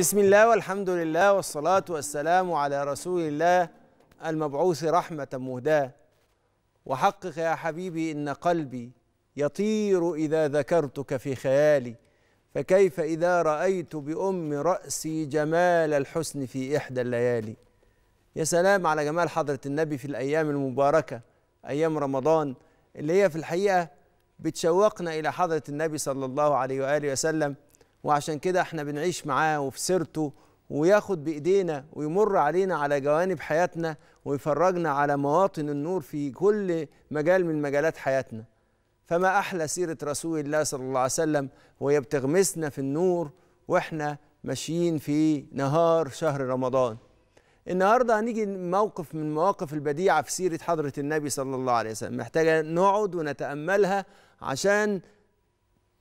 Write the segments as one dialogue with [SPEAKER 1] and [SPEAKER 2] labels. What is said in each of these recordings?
[SPEAKER 1] بسم الله والحمد لله والصلاة والسلام على رسول الله المبعوث رحمة مهداة وحقق يا حبيبي إن قلبي يطير إذا ذكرتك في خيالي فكيف إذا رأيت بأم رأسي جمال الحسن في إحدى الليالي يا سلام على جمال حضرة النبي في الأيام المباركة أيام رمضان اللي هي في الحقيقة بتشوقنا إلى حضرة النبي صلى الله عليه وآله وسلم وعشان كده احنا بنعيش معاه وفي سيرته وياخد بايدينا ويمر علينا على جوانب حياتنا ويفرجنا على مواطن النور في كل مجال من مجالات حياتنا فما احلى سيره رسول الله صلى الله عليه وسلم وهي بتغمسنا في النور واحنا ماشيين في نهار شهر رمضان النهارده هنيجي موقف من مواقف البديعه في سيره حضره النبي صلى الله عليه وسلم محتاجه نقعد ونتاملها عشان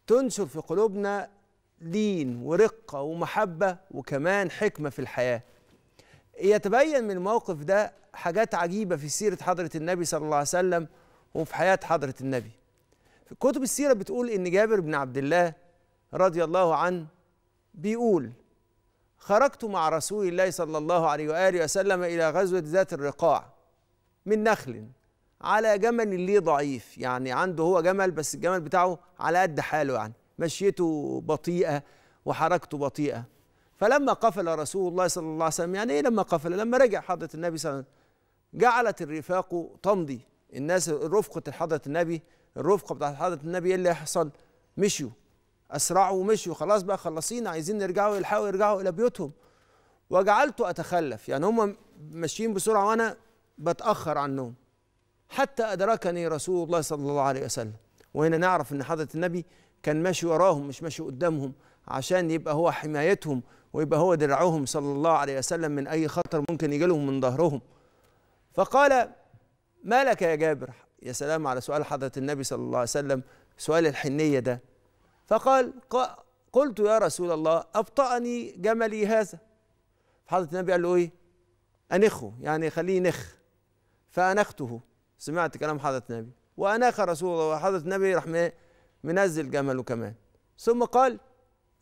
[SPEAKER 1] تنشر في قلوبنا دين ورقة ومحبة وكمان حكمة في الحياة يتبين من الموقف ده حاجات عجيبة في سيرة حضرة النبي صلى الله عليه وسلم وفي حياة حضرة النبي في كتب السيرة بتقول إن جابر بن عبد الله رضي الله عنه بيقول خرجت مع رسول الله صلى الله عليه وآله وسلم إلى غزوة ذات الرقاع من نخل على جمل لي ضعيف يعني عنده هو جمل بس الجمل بتاعه على قد حاله يعني مشيته بطيئه وحركته بطيئه فلما قفل رسول الله صلى الله عليه وسلم يعني ايه لما قفل لما رجع حضره النبي صلى الله عليه وسلم جعلت الرفاق تمضي الناس رفقه حضره النبي الرفقه بتاعت حضره النبي ايه اللي حصل مشيوا اسرعوا ومشوا خلاص بقى خلصين عايزين يرجعوا يلحقوا يرجعوا الى بيوتهم وجعلت اتخلف يعني هم ماشيين بسرعه وانا بتاخر عنهم حتى ادركني رسول الله صلى الله عليه وسلم وهنا نعرف ان حضره النبي كان ماشي وراهم مش ماشي قدامهم عشان يبقى هو حمايتهم ويبقى هو درعهم صلى الله عليه وسلم من أي خطر ممكن يجي لهم من ظهرهم فقال ما لك يا جابر يا سلام على سؤال حضرة النبي صلى الله عليه وسلم سؤال الحنية ده فقال قلت يا رسول الله أبطأني جملي هذا حضرة النبي قال له إيه أنخه يعني خليه نخ فأنخته سمعت كلام حضرة النبي وأناخ رسول الله وحضرة النبي رحمه منزل جمله كمان ثم قال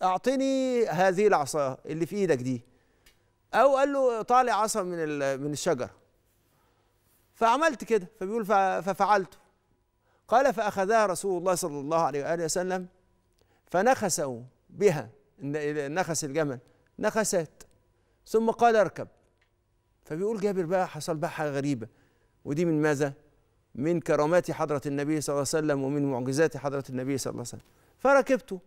[SPEAKER 1] اعطني هذه العصا اللي في ايدك دي او قال له طالع عصا من من الشجره فعملت كده فبيقول ففعلت قال فاخذها رسول الله صلى الله عليه واله وسلم فنخسوا بها نخس الجمل نخست ثم قال اركب فبيقول جابر بقى حصل بقى حاجه غريبه ودي من ماذا؟ من كرامات حضرة النبي صلى الله عليه وسلم ومن معجزات حضرة النبي صلى الله عليه وسلم فركبته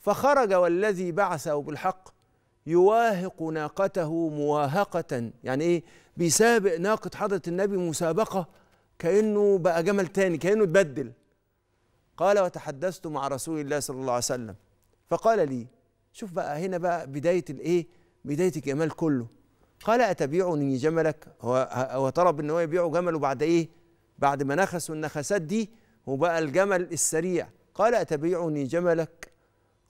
[SPEAKER 1] فخرج والذي بعثه بالحق يواهق ناقته مواهقة يعني إيه بيسابق ناقة حضرة النبي مسابقة كأنه بقى جمل تاني كأنه اتبدل قال وتحدثت مع رسول الله صلى الله عليه وسلم فقال لي شوف بقى هنا بقى بداية الإيه بداية الجمال كله قال أتبيعني جملك هو, هو طلب إن هو يبيعه جمله بعد إيه بعد ما نخسوا النخسات دي وبقى الجمل السريع قال أتبيعني جملك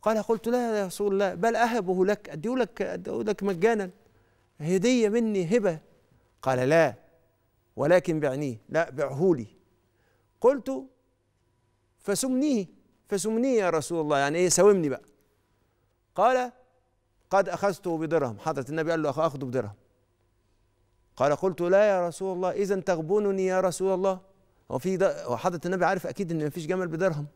[SPEAKER 1] قال قلت لا يا رسول الله بل أهبه لك أديه لك أديه لك مجانا هدية مني هبة قال لا ولكن بعنيه لا بعه لي قلت فسمنيه فسمنيه يا رسول الله يعني ايه ساومني بقى قال قد اخذته بدرهم حضره النبي قال له اخذه بدرهم قال قلت لا يا رسول الله إذا تغبنني يا رسول الله هو في ده حضرة النبي عارف أكيد إن مفيش جمل بدرهم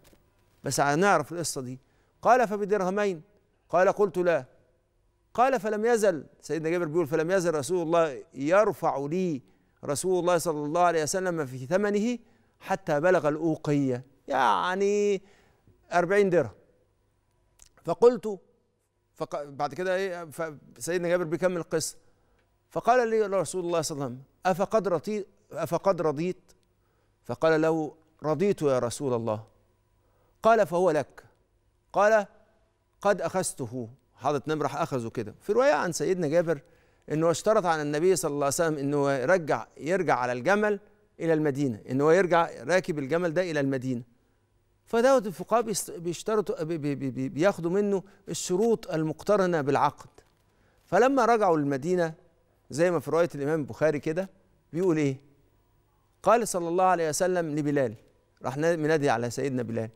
[SPEAKER 1] بس هنعرف القصة دي قال فبدرهمين قال قلت لا قال فلم يزل سيدنا جابر بيقول فلم يزل رسول الله يرفع لي رسول الله صلى الله عليه وسلم في ثمنه حتى بلغ الأوقية يعني أربعين درهم فقلت فق... بعد كده إيه سيدنا جابر بيكمل القصة فقال لي رسول الله صلى الله عليه وسلم أفقد رضيت أفقد رضيت فقال له رضيت يا رسول الله قال فهو لك قال قد أخذته حضرت نمر راح أخذه كده في رواية عن سيدنا جابر أنه اشترط على النبي صلى الله عليه وسلم أنه يرجع يرجع على الجمل إلى المدينة أنه يرجع راكب الجمل ده إلى المدينة فدوت الفقهاء بيشترطوا بياخدوا منه الشروط المقترنة بالعقد فلما رجعوا للمدينة زي ما في روايه الامام البخاري كده بيقول ايه قال صلى الله عليه وسلم لبلال راح منادي على سيدنا بلال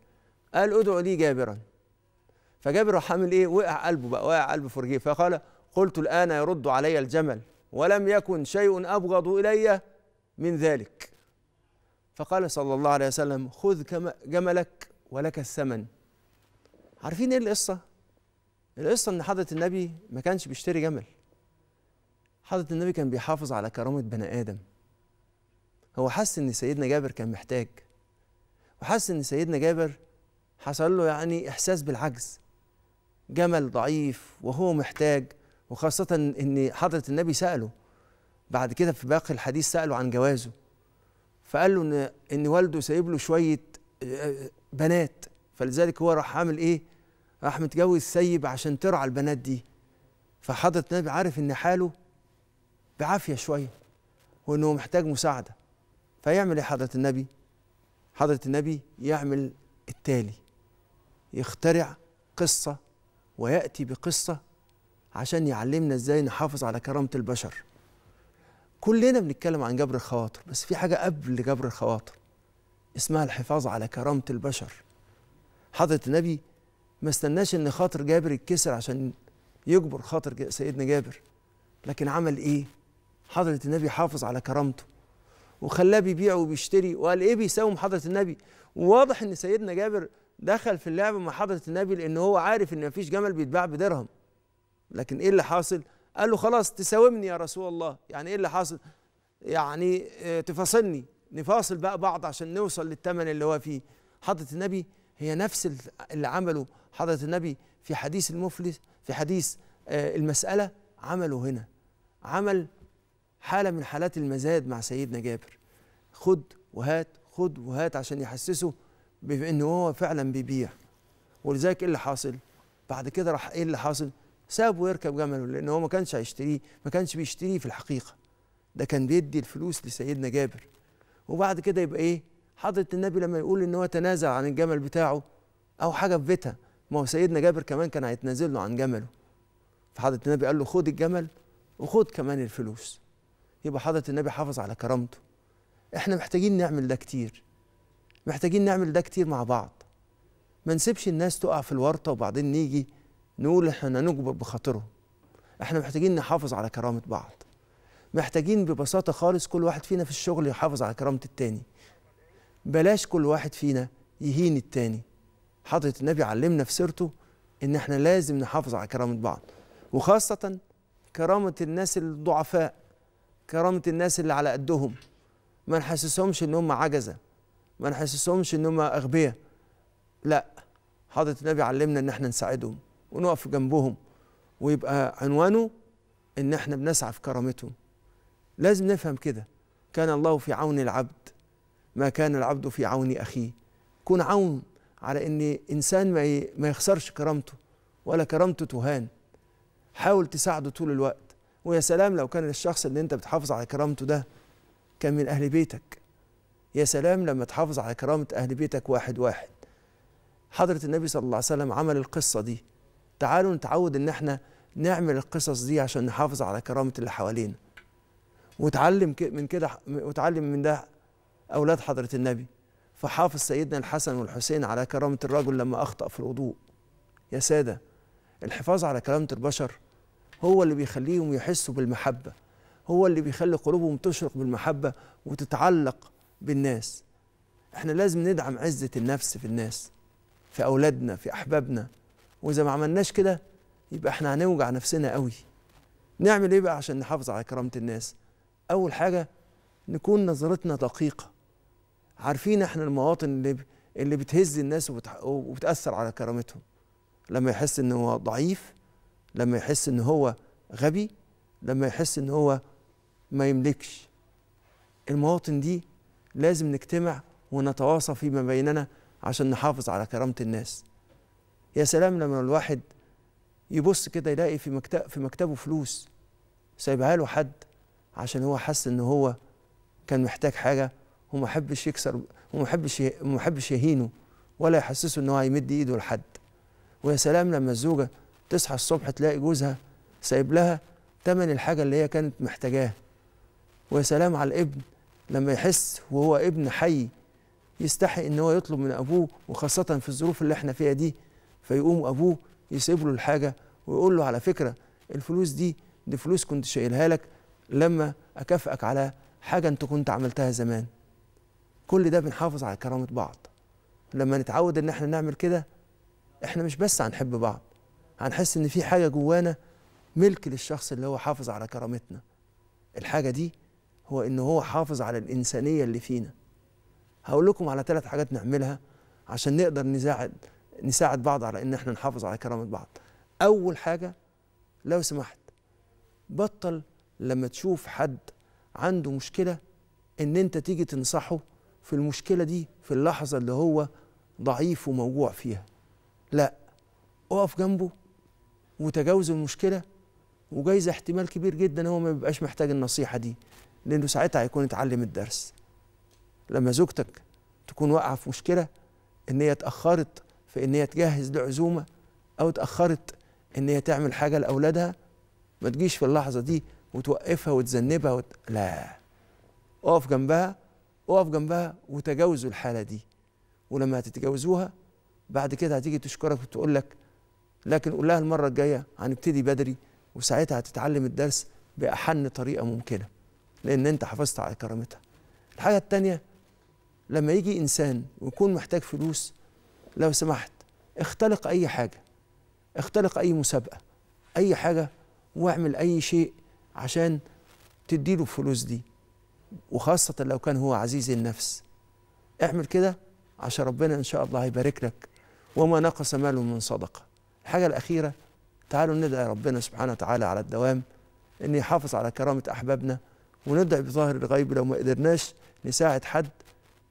[SPEAKER 1] قال ادعو لي جابرا فجابر حامل ايه وقع قلبه بقى وقع قلبه فرجيه فقال قلت الان يرد علي الجمل ولم يكن شيء ابغض الي من ذلك فقال صلى الله عليه وسلم خذ جملك ولك الثمن عارفين ايه القصه القصه ان حضره النبي ما كانش بيشتري جمل حضرة النبي كان بيحافظ على كرامة بني آدم هو حس إن سيدنا جابر كان محتاج وحس إن سيدنا جابر حصل له يعني إحساس بالعجز جمل ضعيف وهو محتاج وخاصة إن حضرة النبي سأله بعد كده في باقي الحديث سأله عن جوازه فقال له إن إن والده سايب له شوية آه، بنات فلذلك هو راح عامل إيه؟ راح متجوز سيب عشان ترعى البنات دي فحضرة النبي عارف إن حاله بعافيه شويه وانه محتاج مساعده فيعمل ايه حضره النبي حضره النبي يعمل التالي يخترع قصه وياتي بقصه عشان يعلمنا ازاي نحافظ على كرامه البشر كلنا بنتكلم عن جبر الخواطر بس في حاجه قبل جبر الخواطر اسمها الحفاظ على كرامه البشر حضره النبي ما استناش ان خاطر جابر يتكسر عشان يجبر خاطر سيدنا جابر لكن عمل ايه حضرة النبي حافظ على كرامته وخلاه بيبيع وبيشتري وقال ايه بيساوم حضرة النبي وواضح ان سيدنا جابر دخل في اللعبة مع حضرة النبي لان هو عارف ان مفيش جمل بيتباع بدرهم لكن ايه اللي حاصل قال له خلاص تساومني يا رسول الله يعني ايه اللي حاصل يعني آه، تفاصلني نفاصل بقى بعض عشان نوصل للثمن اللي هو فيه حضرة النبي هي نفس اللي عمله حضرة النبي في حديث المفلس في حديث آه، المسألة عمله هنا عمل حالة من حالات المزاد مع سيدنا جابر خد وهات خد وهات عشان يحسسه بأن هو فعلا بيبيع ولذلك إيه اللي حاصل بعد كده راح إيه اللي حاصل سابه يركب جمله لأن هو ما كانش هيشتريه ما كانش بيشتريه في الحقيقة ده كان بيدي الفلوس لسيدنا جابر وبعد كده يبقى إيه حضرة النبي لما يقول إن هو تنازل عن الجمل بتاعه أو حاجة في بيتها ما هو سيدنا جابر كمان كان هيتنازل له عن جمله فحضرة النبي قال له خد الجمل وخد كمان الفلوس يبقى حضرة النبي حافظ على كرامته احنا محتاجين نعمل ده كتير محتاجين نعمل ده كتير مع بعض ما نسيبش الناس تقع في الورطة وبعدين نيجي نقول احنا نجبر بخاطرهم احنا محتاجين نحافظ على كرامة بعض محتاجين ببساطة خالص كل واحد فينا في الشغل يحافظ على كرامة التاني بلاش كل واحد فينا يهين التاني حضرة النبي علمنا في سيرته ان احنا لازم نحافظ على كرامة بعض وخاصة كرامة الناس الضعفاء كرامه الناس اللي على قدهم ما نحسسهمش ان هم عجزه ما نحسسهمش ان هم اغبياء لا حضره النبي علمنا ان احنا نساعدهم ونقف جنبهم ويبقى عنوانه ان احنا بنسعى في كرامتهم لازم نفهم كده كان الله في عون العبد ما كان العبد في عون اخيه كون عون على ان انسان ما يخسرش كرامته ولا كرامته تهان حاول تساعده طول الوقت ويا سلام لو كان الشخص اللي انت بتحافظ على كرامته ده كان من اهل بيتك يا سلام لما تحافظ على كرامه اهل بيتك واحد واحد حضره النبي صلى الله عليه وسلم عمل القصه دي تعالوا نتعود ان احنا نعمل القصص دي عشان نحافظ على كرامه اللي حوالينا وتعلم من كده وتعلم من ده اولاد حضره النبي فحافظ سيدنا الحسن والحسين على كرامه الرجل لما اخطا في الوضوء يا ساده الحفاظ على كرامه البشر هو اللي بيخليهم يحسوا بالمحبة هو اللي بيخلي قلوبهم تشرق بالمحبة وتتعلق بالناس احنا لازم ندعم عزة النفس في الناس في أولادنا في أحبابنا وإذا ما عملناش كده يبقى احنا هنوجع نفسنا قوي نعمل ايه بقى عشان نحافظ على كرامة الناس أول حاجة نكون نظرتنا دقيقة عارفين احنا المواطن اللي اللي بتهز الناس وبتأثر على كرامتهم لما يحس ان هو ضعيف لما يحس ان هو غبي لما يحس ان هو ما يملكش المواطن دي لازم نجتمع ونتواصى فيما بيننا عشان نحافظ على كرامة الناس يا سلام لما الواحد يبص كده يلاقي في مكتب في مكتبه فلوس سايبها له حد عشان هو حس ان هو كان محتاج حاجه وما حبش يكسر وما حبش وما حبش يهينه ولا يحسسه ان هو هيمد ايده لحد ويا سلام لما الزوجه تصحى الصبح تلاقي جوزها سايب لها تمن الحاجة اللي هي كانت محتاجاها ويا سلام على الابن لما يحس وهو ابن حي يستحي ان هو يطلب من ابوه وخاصة في الظروف اللي احنا فيها دي فيقوم ابوه يسيب له الحاجة ويقول له على فكرة الفلوس دي دي فلوس كنت شايلها لك لما اكافئك على حاجة انت كنت عملتها زمان كل ده بنحافظ على كرامة بعض لما نتعود ان احنا نعمل كده احنا مش بس هنحب بعض هنحس ان في حاجه جوانا ملك للشخص اللي هو حافظ على كرامتنا الحاجه دي هو ان هو حافظ على الانسانيه اللي فينا هقول لكم على ثلاث حاجات نعملها عشان نقدر نساعد نساعد بعض على ان احنا نحافظ على كرامه بعض اول حاجه لو سمحت بطل لما تشوف حد عنده مشكله ان انت تيجي تنصحه في المشكله دي في اللحظه اللي هو ضعيف وموجوع فيها لا اقف جنبه وتجاوز المشكله وجايز احتمال كبير جدا هو ما بيبقاش محتاج النصيحه دي لانه ساعتها هيكون اتعلم الدرس لما زوجتك تكون واقعه في مشكله ان هي اتاخرت في ان هي تجهز لعزومه او اتاخرت ان هي تعمل حاجه لاولادها ما تجيش في اللحظه دي وتوقفها وتذنبها وت... لا اقف جنبها اقف جنبها وتجاوزوا الحاله دي ولما هتتجاوزوها بعد كده هتيجي تشكرك وتقول لك لكن قول لها المره الجايه هنبتدي بدري وساعتها هتتعلم الدرس باحن طريقه ممكنه لان انت حافظت على كرامتها الحاجه الثانيه لما يجي انسان ويكون محتاج فلوس لو سمحت اختلق اي حاجه اختلق اي مسابقه اي حاجه واعمل اي شيء عشان تديله الفلوس دي وخاصه لو كان هو عزيز النفس اعمل كده عشان ربنا ان شاء الله هيبارك لك وما نقص مال من صدقه الحاجة الأخيرة تعالوا ندعي ربنا سبحانه وتعالى على الدوام أن يحافظ على كرامة أحبابنا وندعي بظاهر الغيب لو ما قدرناش نساعد حد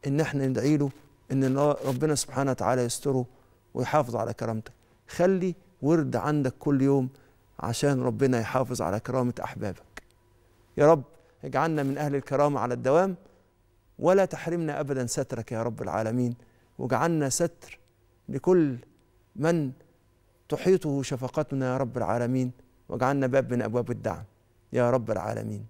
[SPEAKER 1] إن احنا ندعي له إن ربنا سبحانه وتعالى يستره ويحافظ على كرامتك خلي ورد عندك كل يوم عشان ربنا يحافظ على كرامة أحبابك يا رب اجعلنا من أهل الكرامة على الدوام ولا تحرمنا أبدا سترك يا رب العالمين واجعلنا ستر لكل من تحيطه شفقتنا يا رب العالمين واجعلنا باب من ابواب الدعم يا رب العالمين